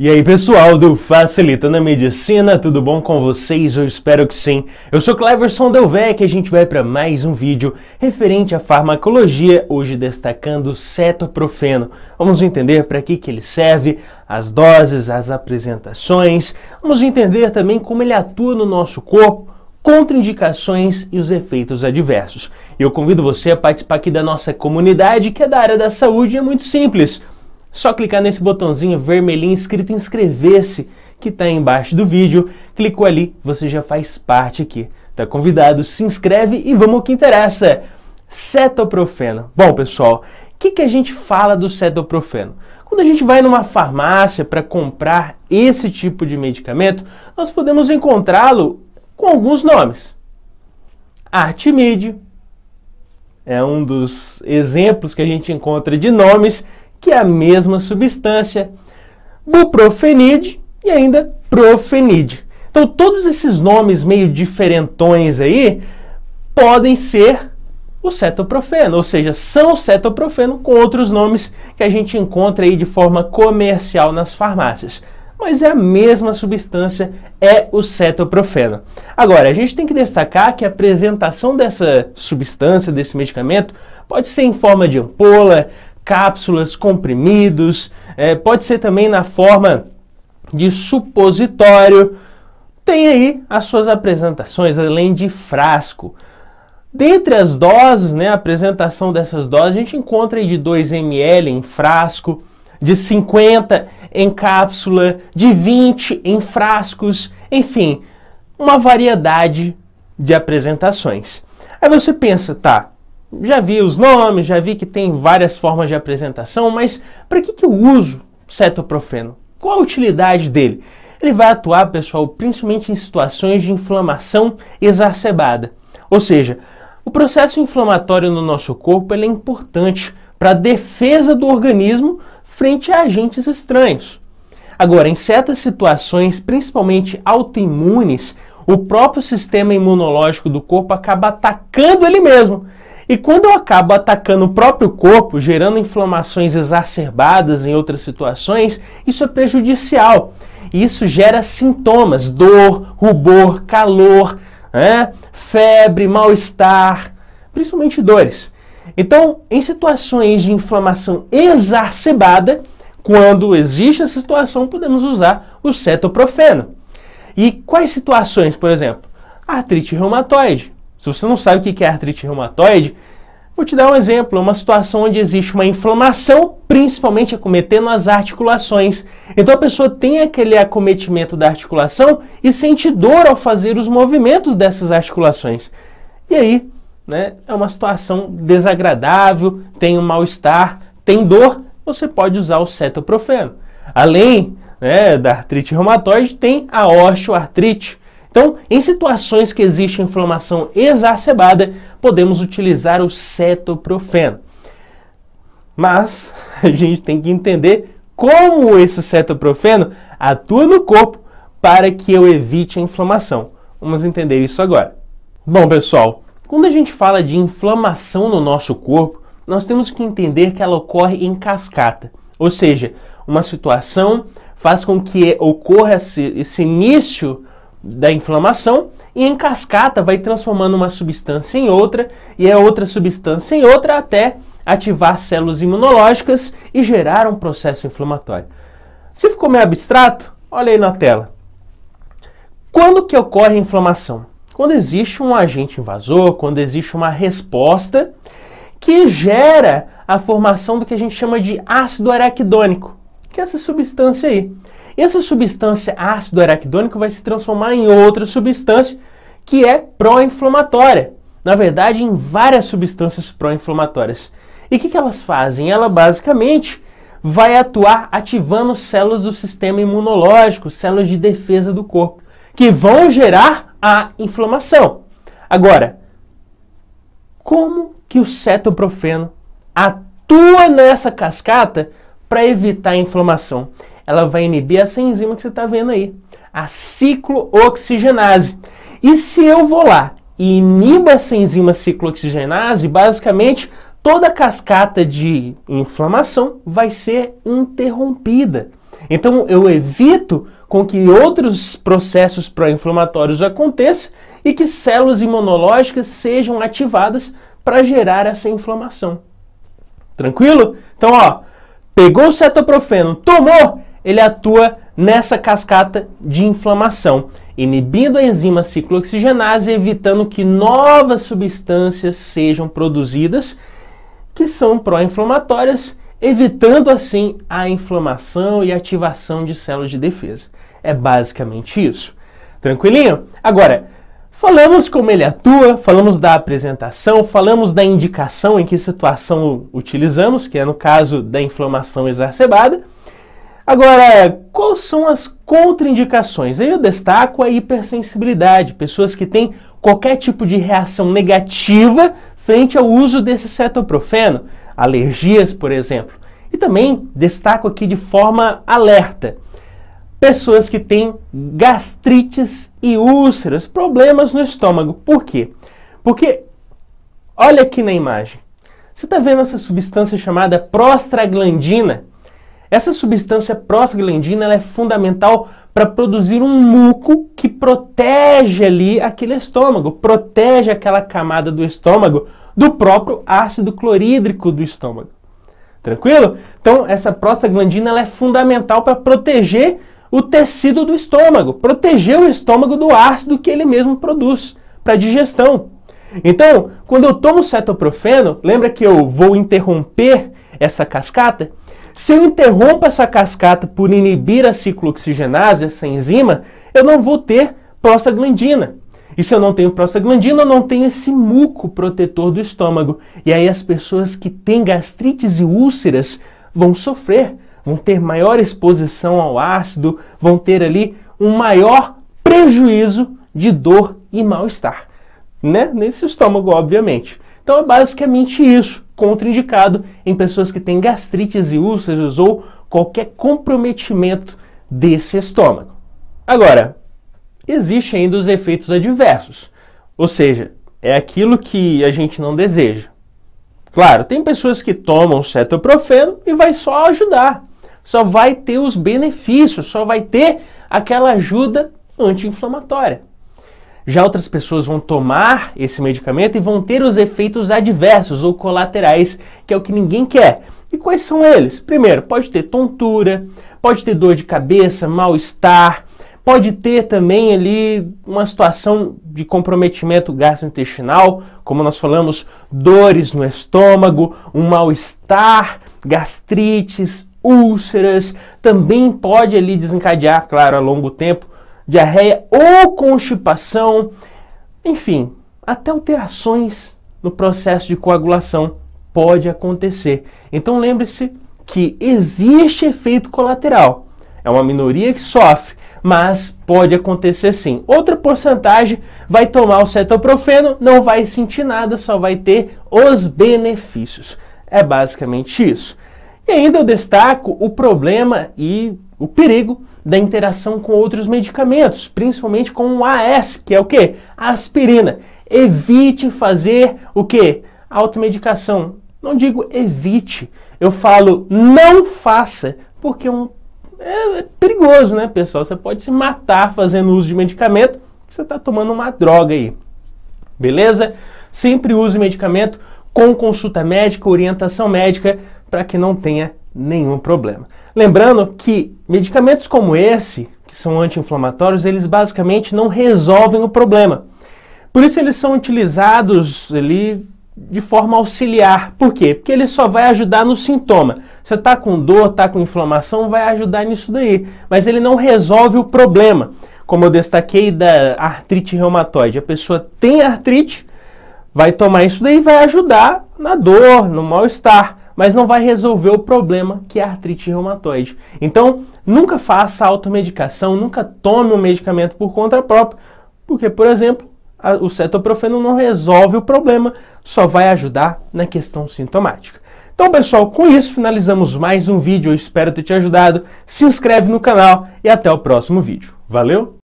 E aí, pessoal do Facilitando a Medicina, tudo bom com vocês? Eu espero que sim. Eu sou Cleverson Delvec e a gente vai para mais um vídeo referente à farmacologia, hoje destacando o cetoprofeno. Vamos entender para que, que ele serve, as doses, as apresentações. Vamos entender também como ele atua no nosso corpo, contraindicações e os efeitos adversos. Eu convido você a participar aqui da nossa comunidade, que é da área da saúde, é muito simples só clicar nesse botãozinho vermelhinho escrito inscrever-se que está embaixo do vídeo. Clicou ali, você já faz parte aqui. Tá convidado, se inscreve e vamos ao que interessa. Cetoprofeno. Bom, pessoal, o que, que a gente fala do cetoprofeno? Quando a gente vai numa farmácia para comprar esse tipo de medicamento, nós podemos encontrá-lo com alguns nomes. Artimide é um dos exemplos que a gente encontra de nomes que é a mesma substância, buprofenide e ainda profenide. Então, todos esses nomes meio diferentões aí podem ser o cetoprofeno, ou seja, são cetoprofeno com outros nomes que a gente encontra aí de forma comercial nas farmácias. Mas é a mesma substância, é o cetoprofeno. Agora, a gente tem que destacar que a apresentação dessa substância, desse medicamento, pode ser em forma de ampola, cápsulas, comprimidos, é, pode ser também na forma de supositório. Tem aí as suas apresentações, além de frasco. Dentre as doses, né, a apresentação dessas doses, a gente encontra de 2 ml em frasco, de 50 em cápsula, de 20 em frascos, enfim, uma variedade de apresentações. Aí você pensa, tá, já vi os nomes, já vi que tem várias formas de apresentação, mas para que, que eu uso cetoprofeno? Qual a utilidade dele? Ele vai atuar, pessoal, principalmente em situações de inflamação exacerbada. Ou seja, o processo inflamatório no nosso corpo é importante para a defesa do organismo frente a agentes estranhos. Agora, em certas situações, principalmente autoimunes, o próprio sistema imunológico do corpo acaba atacando ele mesmo e quando eu acabo atacando o próprio corpo, gerando inflamações exacerbadas em outras situações, isso é prejudicial. Isso gera sintomas: dor, rubor, calor, né? febre, mal-estar, principalmente dores. Então, em situações de inflamação exacerbada, quando existe essa situação, podemos usar o cetoprofeno. E quais situações, por exemplo? Artrite reumatoide, se você não sabe o que é artrite reumatoide, vou te dar um exemplo, é uma situação onde existe uma inflamação, principalmente acometendo as articulações. Então a pessoa tem aquele acometimento da articulação e sente dor ao fazer os movimentos dessas articulações. E aí, né, é uma situação desagradável, tem um mal-estar, tem dor, você pode usar o cetoprofeno. Além né, da artrite reumatoide, tem a osteoartrite, então, em situações que existe inflamação exacerbada, podemos utilizar o cetoprofeno. Mas a gente tem que entender como esse cetoprofeno atua no corpo para que eu evite a inflamação. Vamos entender isso agora. Bom, pessoal, quando a gente fala de inflamação no nosso corpo, nós temos que entender que ela ocorre em cascata. Ou seja, uma situação faz com que ocorra esse, esse início da inflamação e em cascata vai transformando uma substância em outra e é outra substância em outra até ativar células imunológicas e gerar um processo inflamatório. Se ficou meio abstrato, olha aí na tela. Quando que ocorre a inflamação? Quando existe um agente invasor, quando existe uma resposta que gera a formação do que a gente chama de ácido araquidônico, que é essa substância aí. Essa substância ácido araquidônico vai se transformar em outra substância que é pró-inflamatória. Na verdade, em várias substâncias pró-inflamatórias. E o que, que elas fazem? Ela basicamente vai atuar ativando células do sistema imunológico, células de defesa do corpo, que vão gerar a inflamação. Agora, como que o cetoprofeno atua nessa cascata para evitar a inflamação? ela vai inibir essa enzima que você está vendo aí, a ciclooxigenase. E se eu vou lá e inibo essa enzima ciclooxigenase, basicamente toda a cascata de inflamação vai ser interrompida. Então eu evito com que outros processos pró-inflamatórios aconteçam e que células imunológicas sejam ativadas para gerar essa inflamação. Tranquilo? Então, ó, pegou o cetoprofeno, tomou, ele atua nessa cascata de inflamação, inibindo a enzima ciclooxigenase, evitando que novas substâncias sejam produzidas que são pró-inflamatórias, evitando assim a inflamação e ativação de células de defesa. É basicamente isso. Tranquilinho? Agora, Falamos como ele atua, falamos da apresentação, falamos da indicação em que situação utilizamos, que é no caso da inflamação exacerbada. Agora, quais são as contraindicações? Aí eu destaco a hipersensibilidade, pessoas que têm qualquer tipo de reação negativa frente ao uso desse cetoprofeno, alergias, por exemplo. E também destaco aqui de forma alerta pessoas que têm gastrites e úlceras, problemas no estômago. Por quê? Porque olha aqui na imagem. Você está vendo essa substância chamada prostaglandina? Essa substância prostaglandina é fundamental para produzir um muco que protege ali aquele estômago, protege aquela camada do estômago do próprio ácido clorídrico do estômago. Tranquilo? Então, essa prostaglandina é fundamental para proteger o tecido do estômago, proteger o estômago do ácido que ele mesmo produz para digestão. Então, quando eu tomo cetoprofeno, lembra que eu vou interromper essa cascata? Se eu interrompo essa cascata por inibir a ciclooxigenase, essa enzima, eu não vou ter prostaglandina. E se eu não tenho prostaglandina, eu não tenho esse muco protetor do estômago. E aí as pessoas que têm gastrites e úlceras vão sofrer, vão ter maior exposição ao ácido, vão ter ali um maior prejuízo de dor e mal-estar, né? Nesse estômago, obviamente. Então é basicamente isso contraindicado em pessoas que têm gastrites e úlceras ou qualquer comprometimento desse estômago. Agora, existem ainda os efeitos adversos, ou seja, é aquilo que a gente não deseja. Claro, tem pessoas que tomam cetoprofeno e vai só ajudar, só vai ter os benefícios, só vai ter aquela ajuda anti-inflamatória. Já outras pessoas vão tomar esse medicamento e vão ter os efeitos adversos ou colaterais, que é o que ninguém quer. E quais são eles? Primeiro, pode ter tontura, pode ter dor de cabeça, mal-estar, pode ter também ali uma situação de comprometimento gastrointestinal, como nós falamos, dores no estômago, um mal-estar, gastrites, úlceras, também pode ali desencadear, claro, a longo tempo, diarreia ou constipação, enfim, até alterações no processo de coagulação pode acontecer. Então lembre-se que existe efeito colateral. É uma minoria que sofre, mas pode acontecer sim. Outra porcentagem vai tomar o cetoprofeno, não vai sentir nada, só vai ter os benefícios. É basicamente isso. E ainda eu destaco o problema e o perigo da interação com outros medicamentos, principalmente com o AS, que é o que? Aspirina. Evite fazer o que? Automedicação. Não digo evite, eu falo não faça, porque é um, é, é, perigoso, né, pessoal? Você pode se matar fazendo uso de medicamento, você está tomando uma droga aí. Beleza? Sempre use medicamento com consulta médica, orientação médica, para que não tenha nenhum problema. Lembrando que medicamentos como esse, que são anti-inflamatórios, eles basicamente não resolvem o problema. Por isso eles são utilizados ali de forma auxiliar. Por quê? Porque ele só vai ajudar no sintoma. Você está com dor, está com inflamação, vai ajudar nisso daí. Mas ele não resolve o problema. Como eu destaquei da artrite reumatoide, a pessoa tem artrite, vai tomar isso daí e vai ajudar na dor, no mal-estar mas não vai resolver o problema que é a artrite reumatoide. Então, nunca faça automedicação, nunca tome um medicamento por conta própria, porque, por exemplo, a, o cetoprofeno não resolve o problema, só vai ajudar na questão sintomática. Então, pessoal, com isso finalizamos mais um vídeo. Eu espero ter te ajudado. Se inscreve no canal e até o próximo vídeo. Valeu!